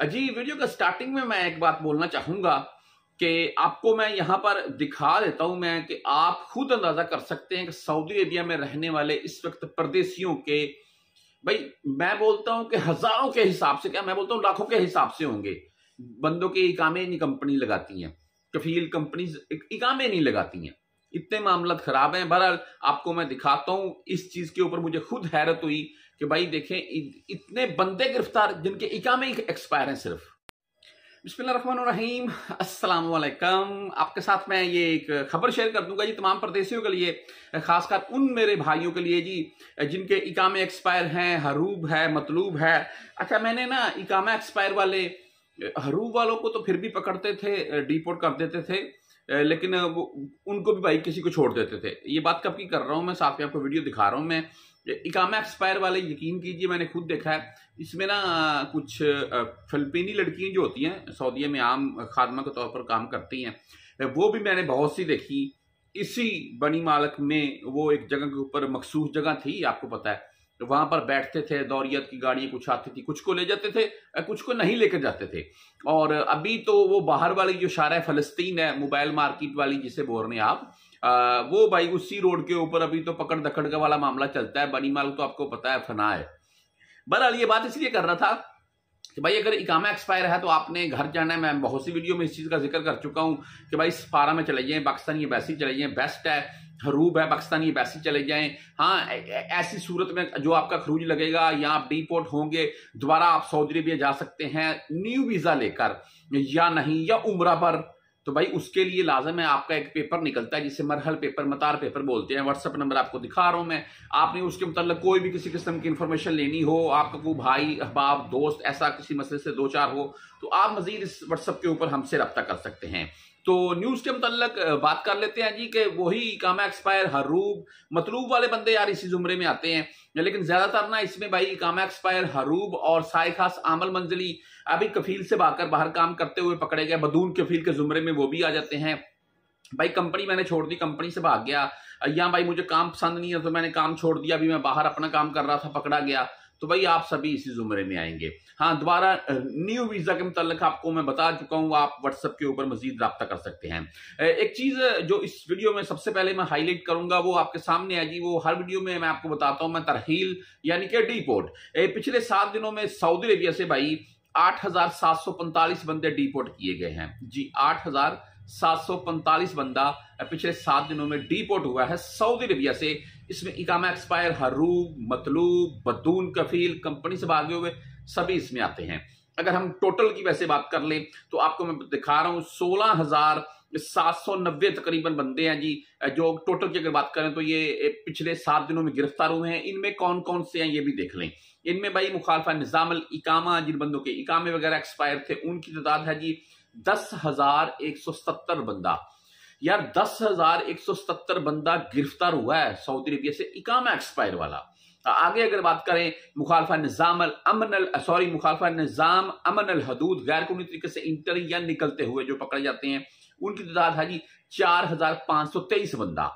अजी वीडियो का स्टार्टिंग में मैं एक बात बोलना चाहूंगा कि आपको मैं यहाँ पर दिखा देता हूं मैं कि आप खुद अंदाजा कर सकते हैं कि सऊदी अरेबिया में रहने वाले इस वक्त परदेशियों के भाई मैं बोलता हूं कि हजारों के हिसाब से क्या मैं बोलता हूं लाखों के हिसाब से होंगे बंदों के इकामे नहीं कंपनी लगाती हैं कफील कंपनी इकामे नहीं लगाती हैं इतने मामला खराब हैं बहरहाल आपको मैं दिखाता हूं इस चीज के ऊपर मुझे खुद हैरत हुई कि भाई देखें इतने बंदे गिरफ्तार जिनके इकामे एक्सपायर हैं सिर्फ बिस्मिल्लाम अस्सलाम वालेकुम आपके साथ मैं ये एक खबर शेयर कर दूंगा जी तमाम प्रदेशियों के लिए खासकर उन मेरे भाइयों के लिए जी जिनके इकामे एक्सपायर हैं हरूब है मतलूब है अच्छा मैंने ना इकामा एक्सपायर वाले हरूब वालों को तो फिर भी पकड़ते थे डिपोर्ट कर देते थे लेकिन वो उनको भी भाई किसी को छोड़ देते थे ये बात कब की कर रहा हूँ मैं साथ में आपको वीडियो दिखा रहा हूँ मैं इकामा एक्सपायर वाले यकीन कीजिए मैंने खुद देखा है इसमें ना कुछ फिलिपीनी लड़कियाँ जो होती हैं सऊदी में आम खादमा के तौर पर काम करती हैं वो भी मैंने बहुत सी देखी इसी बनी मालक में वो एक जगह के ऊपर मखसूस जगह थी आपको पता है वहां पर बैठते थे दौरियत की गाड़ियां कुछ आती थी कुछ को ले जाते थे कुछ को नहीं लेकर जाते थे और अभी तो वो बाहर वाली जो शारा फलस्तीन है मोबाइल मार्केट वाली जिसे बोल रहे हैं आप आ, वो भाई उसी रोड के ऊपर अभी तो पकड़ दकड़ का वाला मामला चलता है बनी माल तो आपको पता है फना है बहरहाल ये बात इसलिए कर रहा था कि भाई अगर इकामा एक्सपायर है तो आपने घर जाना है मैं बहुत सी वीडियो में इस चीज़ का जिक्र कर चुका हूँ कि भाई इस फारा में चले जाएँ पाकिस्तानी बैसी चले जाएँ बेस्ट है हरूब है पाकिस्तानी बैसी चले जाएँ हाँ ऐसी सूरत में जो आपका खरूज लगेगा या आप डिपोर्ट होंगे दोबारा आप सऊदी अरबिया जा सकते हैं न्यू वीज़ा लेकर या नहीं या उम्र पर तो भाई उसके लिए लाजम है आपका एक पेपर निकलता है जिसे मरहल पेपर मतार पेपर बोलते हैं व्हाट्सअप नंबर आपको दिखा रहा हूं मैं आपने उसके मतलब कोई भी किसी किस्म की इन्फॉर्मेशन लेनी हो आपका कोई भाई अहबाब दोस्त ऐसा किसी मसले से दो चार हो तो आप मजीद इस व्हाट्सअप के ऊपर हमसे रब्ता कर सकते हैं तो न्यूज के मतलब बात कर लेते हैं जी कि वही इकामा एक्सपायर हरूब मतलूब वाले बंदे यार इसी जुमरे में आते हैं लेकिन ज्यादातर ना इसमें भाई इकामा एक्सपायर हरूब और साय खास आमल मंजिली अभी कफील से बाहर बाहर काम करते हुए पकड़े गए बदून कफील के जुमरे में वो भी आ जाते हैं भाई कंपनी मैंने छोड़ दी कंपनी से भाग गया या भाई मुझे काम पसंद नहीं है तो मैंने काम छोड़ दिया अभी मैं बाहर अपना काम कर रहा था पकड़ा गया तो भाई आप सभी इसी जुमरे में आएंगे हाँ दोबारा न्यू वीजा के मुतालिक आपको मैं बता चुका हूँ आप व्हाट्सएप के ऊपर मजीद रब्ता कर सकते हैं एक चीज जो इस वीडियो में सबसे पहले मैं हाईलाइट करूंगा वो आपके सामने आएगी वो हर वीडियो में मैं आपको बताता हूं मैं तरहील यानी कि डिपोर्ट पिछले सात दिनों में सऊदी अरेबिया से भाई पैंतालीस बंदे डिपोर्ट किए गए हैं जी आठ पैंतालीस बंदा पिछले सात दिनों में डिपोर्ट हुआ है सऊदी अरेबिया से इसमें इकामा एक्सपायर हरूब मतलूब बतून कफील कंपनी से भागे हुए सभी इसमें आते हैं अगर हम टोटल की वैसे बात कर लें तो आपको मैं दिखा रहा हूँ सोलह हजार सात सौ नब्बे तकरीबन बंदे हैं जी जो टोटल की अगर बात करें तो ये पिछले सात दिनों में गिरफ्तार हुए हैं इनमें कौन कौन से हैं ये भी देख लें इनमें भाई मुखालफा निज़ाम इकामा जिन बंदों के इकामे वगैरह एक्सपायर थे उनकी तादाद है जी दस हजार एक सौ सत्तर बंदा यार दस हजार एक सौ सत्तर बंदा गिरफ्तार हुआ है सऊदी अरबिया से इकामा एक्सपायर वाला आगे अगर बात करें मुखालफा निज़ाम अल अमन सॉरी मुखालफा निज़ाम अमन अल हदूद गैर कानूनी तरीके से इंटर या निकलते हुए जो पकड़े जाते हैं उनकी तादाद है जी चार हजार पांच सौ तेईस बंदा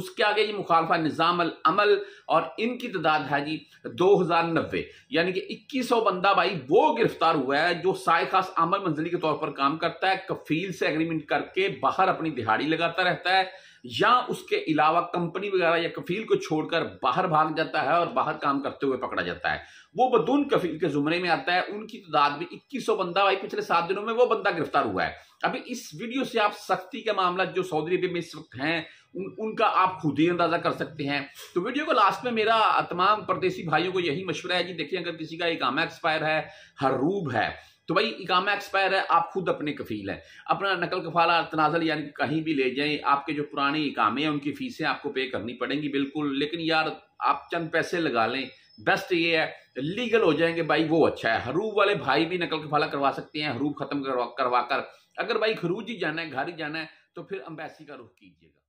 उसके आगे ये मुखालफा निज़ाम अमल और इनकी तादाद है जी दो हज़ार नब्बे यानी कि इक्कीस सौ बंदा भाई वो गिरफ्तार हुआ है जो साय खास अमल मंजिली के तौर पर काम करता है कफील से एग्रीमेंट करके बाहर अपनी दिहाड़ी लगाता रहता है या उसके अलावा कंपनी वगैरह या कफील को छोड़कर बाहर भाग जाता है और बाहर काम करते हुए पकड़ा जाता है वो बदून कफील के जुमरे में आता है उनकी तादाद में इक्कीस बंदा भाई पिछले सात दिनों में वो बंदा गिरफ्तार हुआ है अभी इस वीडियो से आप सख्ती का मामला जो सऊदी अरब में इस वक्त है उन, उनका आप खुद ही अंदाजा कर सकते हैं तो वीडियो को लास्ट में मेरा तमाम परदेसी भाइयों को यही मशवरा है कि देखिए अगर किसी का एक आमा एक्सपायर है हरूब है तो भाई इकामा एक्सपायर है आप खुद अपने कफील हैं अपना नकल कफाला तनाजल यानी कहीं भी ले जाएं आपके जो पुराने इकामे हैं उनकी फीसें आपको पे करनी पड़ेंगी बिल्कुल लेकिन यार आप चंद पैसे लगा लें बेस्ट ये है लीगल हो जाएंगे भाई वो अच्छा है हरूब वाले भाई भी नकल कफाला करवा सकते हैं हरूब खत्म करवा करवा कर अगर भाई खरूज ही जाना है घर ही जाना है तो फिर अम्बेसी का रुख कीजिएगा